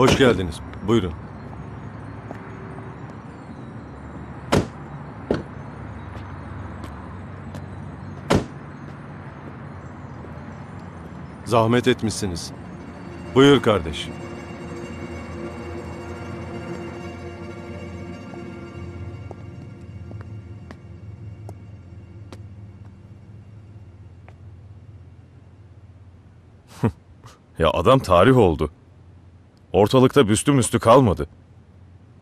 Hoş geldiniz. Buyurun. Zahmet etmişsiniz. Buyur kardeş. ya adam tarih oldu. Ortalıkta büstü müstü kalmadı.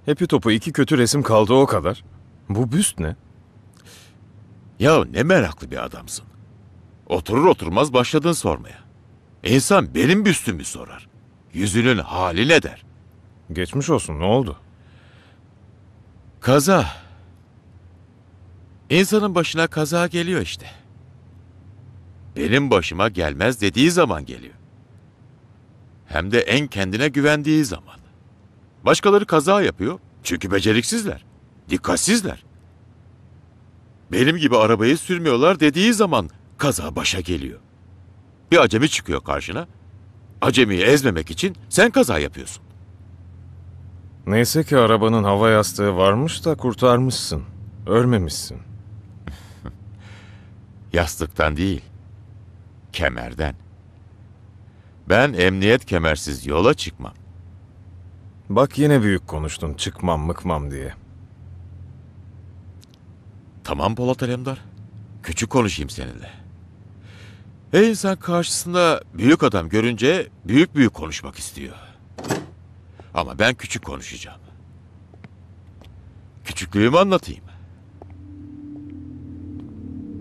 Hepi topu iki kötü resim kaldı o kadar. Bu büst ne? Ya ne meraklı bir adamsın. Oturur oturmaz başladın sormaya. İnsan benim büstümü sorar. Yüzünün hali ne der? Geçmiş olsun ne oldu? Kaza. İnsanın başına kaza geliyor işte. Benim başıma gelmez dediği zaman geliyor. Hem de en kendine güvendiği zaman. Başkaları kaza yapıyor çünkü beceriksizler, dikkatsizler. Benim gibi arabayı sürmüyorlar dediği zaman kaza başa geliyor. Bir acemi çıkıyor karşına. Acemiyi ezmemek için sen kaza yapıyorsun. Neyse ki arabanın hava yastığı varmış da kurtarmışsın. Ölmemişsin. Yastıktan değil, kemerden. Ben emniyet kemersiz yola çıkmam. Bak yine büyük konuştun çıkmam mıkmam diye. Tamam Polat Alemdar. Küçük konuşayım seninle. E insan karşısında büyük adam görünce büyük büyük konuşmak istiyor. Ama ben küçük konuşacağım. Küçüklüğümü anlatayım.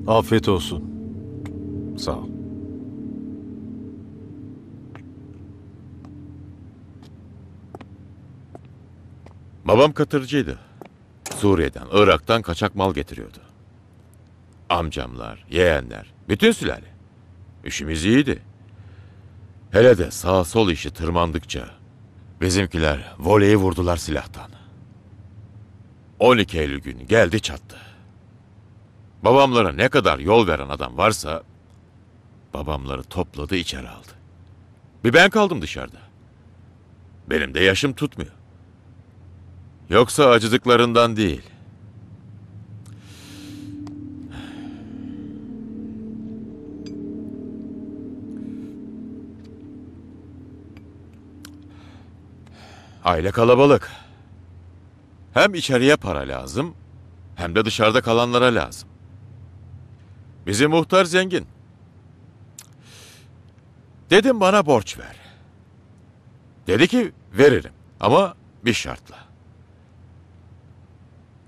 Afiyet olsun. Sağ ol. Babam katırcıydı. Suriye'den, Irak'tan kaçak mal getiriyordu. Amcamlar, yeğenler, bütün sülale. İşimiz iyiydi. Hele de sağ sol işi tırmandıkça bizimkiler voleyi vurdular silahtan. 12 Eylül günü geldi çattı. Babamlara ne kadar yol veren adam varsa babamları topladı içeri aldı. Bir ben kaldım dışarıda. Benim de yaşım tutmuyor. Yoksa acıdıklarından değil. Aile kalabalık. Hem içeriye para lazım hem de dışarıda kalanlara lazım. Bizi muhtar zengin. Dedim bana borç ver. Dedi ki veririm ama bir şartla.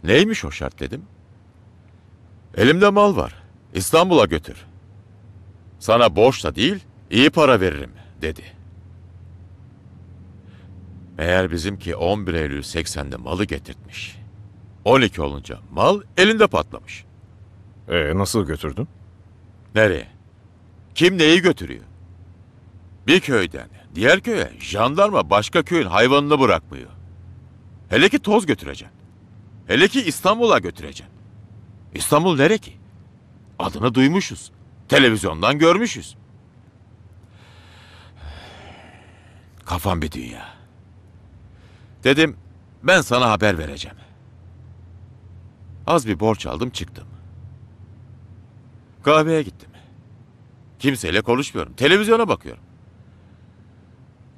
Neymiş o şart dedim. Elimde mal var. İstanbul'a götür. Sana borç da değil, iyi para veririm dedi. Meğer bizimki 11 Eylül 80'de malı getirtmiş. 12 olunca mal elinde patlamış. Ee nasıl götürdün? Nereye? Kim neyi götürüyor? Bir köyden diğer köye jandarma başka köyün hayvanını bırakmıyor. Hele ki toz götüreceğim. Hele ki İstanbul'a götüreceğim. İstanbul nere ki? Adını duymuşuz. Televizyondan görmüşüz. Kafam bir dünya. Dedim ben sana haber vereceğim. Az bir borç aldım çıktım. Kahveye gittim. Kimseyle konuşmuyorum. Televizyona bakıyorum.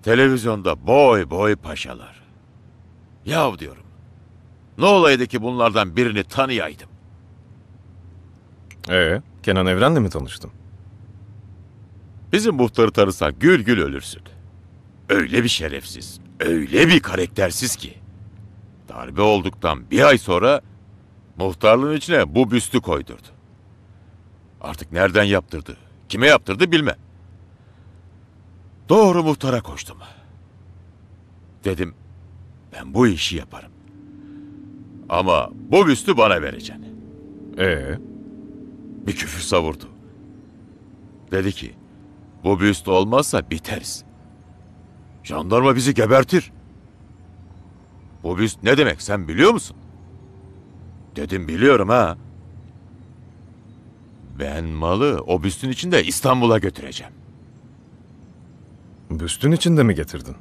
Televizyonda boy boy paşalar. Yav diyorum. Ne olaydı ki bunlardan birini tanıyaydım? Ee, Kenan Evren'le mi tanıştın? Bizim muhtarı tanırsan gül gül ölürsün. Öyle bir şerefsiz, öyle bir karaktersiz ki. Darbe olduktan bir ay sonra muhtarlığın içine bu büstü koydurdu. Artık nereden yaptırdı, kime yaptırdı bilmem. Doğru muhtara koştum. Dedim ben bu işi yaparım. Ama bu büstü bana vereceksin. Ee? Bir küfür savurdu. Dedi ki, bu büst olmazsa biteriz. Jandarma bizi gebertir. Bu büst ne demek sen biliyor musun? Dedim biliyorum ha. Ben malı o büstün içinde İstanbul'a götüreceğim. Büstün içinde mi getirdin?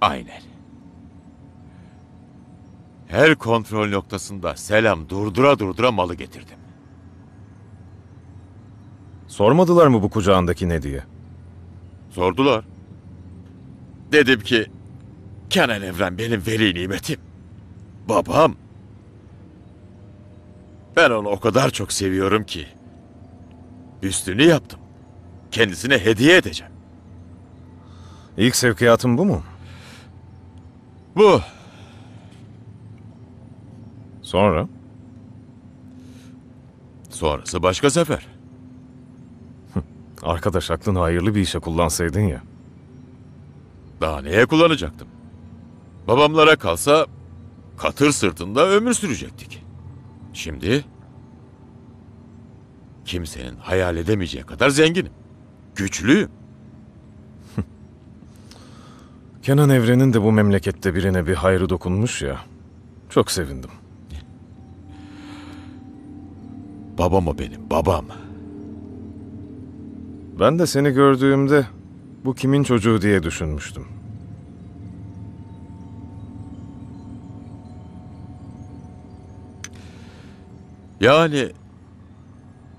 Aynen. Her kontrol noktasında selam durdura durdura malı getirdim. Sormadılar mı bu kucağındaki ne diye? Sordular. Dedim ki Kenan Evren benim veli nimetim. Babam. Ben onu o kadar çok seviyorum ki. Üstünü yaptım. Kendisine hediye edeceğim. İlk sevkiyatın bu mu? Bu. Sonra? Sonrası başka sefer. Arkadaş aklını hayırlı bir işe kullansaydın ya. Daha neye kullanacaktım? Babamlara kalsa katır sırtında ömür sürecektik. Şimdi kimsenin hayal edemeyeceği kadar zenginim. Güçlüyüm. Kenan Evren'in de bu memlekette birine bir hayrı dokunmuş ya. Çok sevindim. Babam o benim, babam. Ben de seni gördüğümde bu kimin çocuğu diye düşünmüştüm. Yani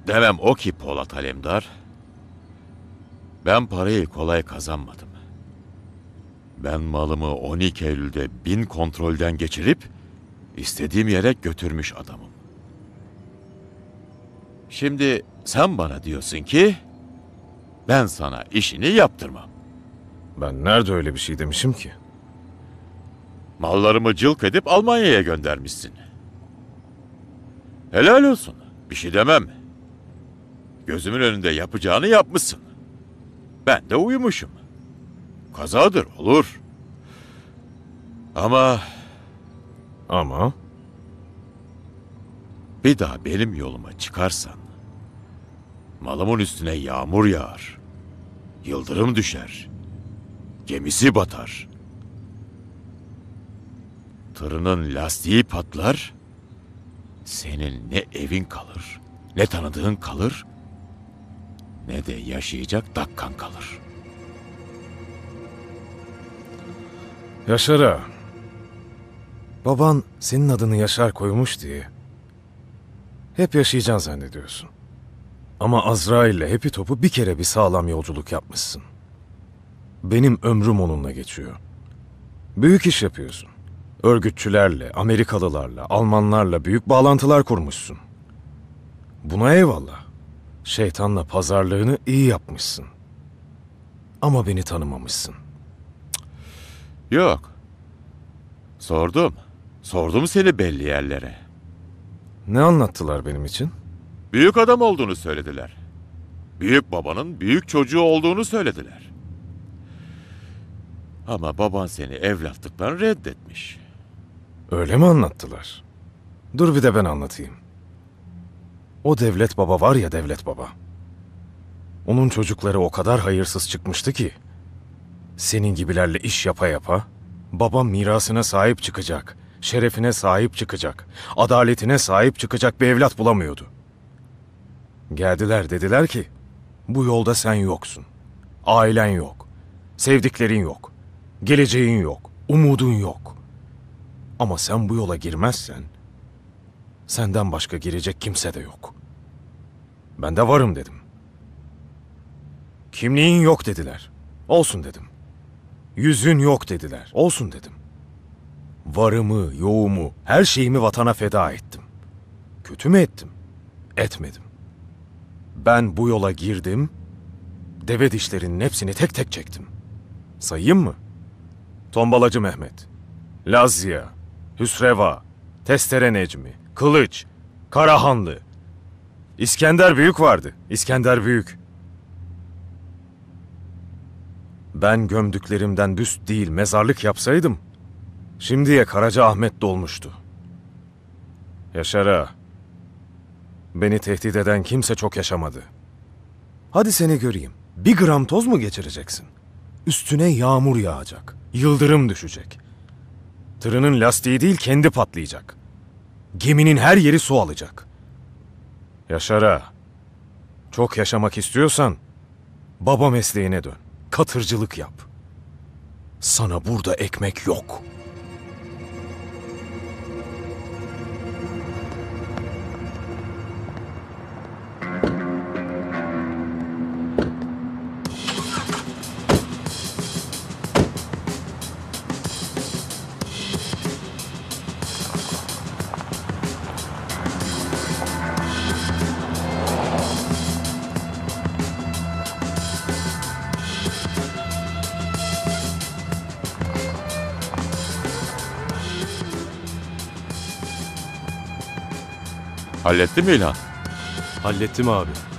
demem o ki Polat Alemdar. Ben parayı kolay kazanmadım. Ben malımı 12 Eylül'de bin kontrolden geçirip istediğim yere götürmüş adamım. Şimdi sen bana diyorsun ki ben sana işini yaptırmam. Ben nerede öyle bir şey demişim ki? Mallarımı cılk edip Almanya'ya göndermişsin. Helal olsun. Bir şey demem. Gözümün önünde yapacağını yapmışsın. Ben de uyumuşum. Kazadır, olur. Ama Ama? bir daha benim yoluma çıkarsan Malımın üstüne yağmur yağar. Yıldırım düşer. Gemisi batar. Tırının lastiği patlar. Senin ne evin kalır, ne tanıdığın kalır, ne de yaşayacak dakkan kalır. Yaşar'a Baban senin adını Yaşar koymuş diye hep yaşayacaksın zannediyorsun. Ama Azrail'le hepi topu bir kere bir sağlam yolculuk yapmışsın. Benim ömrüm onunla geçiyor. Büyük iş yapıyorsun. Örgütçülerle, Amerikalılarla, Almanlarla büyük bağlantılar kurmuşsun. Buna eyvallah. Şeytanla pazarlığını iyi yapmışsın. Ama beni tanımamışsın. Yok. Sordum. Sordum seni belli yerlere. Ne anlattılar benim için? Büyük adam olduğunu söylediler. Büyük babanın büyük çocuğu olduğunu söylediler. Ama baban seni evlatlıktan reddetmiş. Öyle mi anlattılar? Dur bir de ben anlatayım. O devlet baba var ya devlet baba. Onun çocukları o kadar hayırsız çıkmıştı ki. Senin gibilerle iş yapa yapa babam mirasına sahip çıkacak, şerefine sahip çıkacak, adaletine sahip çıkacak bir evlat bulamıyordu. Geldiler dediler ki bu yolda sen yoksun. Ailen yok. Sevdiklerin yok. Geleceğin yok. Umudun yok. Ama sen bu yola girmezsen senden başka girecek kimse de yok. Ben de varım dedim. Kimliğin yok dediler. Olsun dedim. Yüzün yok dediler. Olsun dedim. Varımı, yoğumu, her şeyimi vatana feda ettim. Kötü mü ettim? Etmedim. Ben bu yola girdim, deve dişlerinin hepsini tek tek çektim. Sayayım mı? Tombalacı Mehmet, Lazya, Hüsreva, Testere Necmi, Kılıç, Karahanlı, İskender Büyük vardı, İskender Büyük. Ben gömdüklerimden büst değil mezarlık yapsaydım, şimdiye Karaca Ahmet dolmuştu. Yaşara, Beni tehdit eden kimse çok yaşamadı. Hadi seni göreyim. Bir gram toz mu geçireceksin? Üstüne yağmur yağacak. Yıldırım düşecek. Tırının lastiği değil kendi patlayacak. Geminin her yeri su alacak. Yaşara. Çok yaşamak istiyorsan baba mesleğine dön. Katırcılık yap. Sana burada ekmek yok.'' Hallettin mi İlhan? Hallettim abi.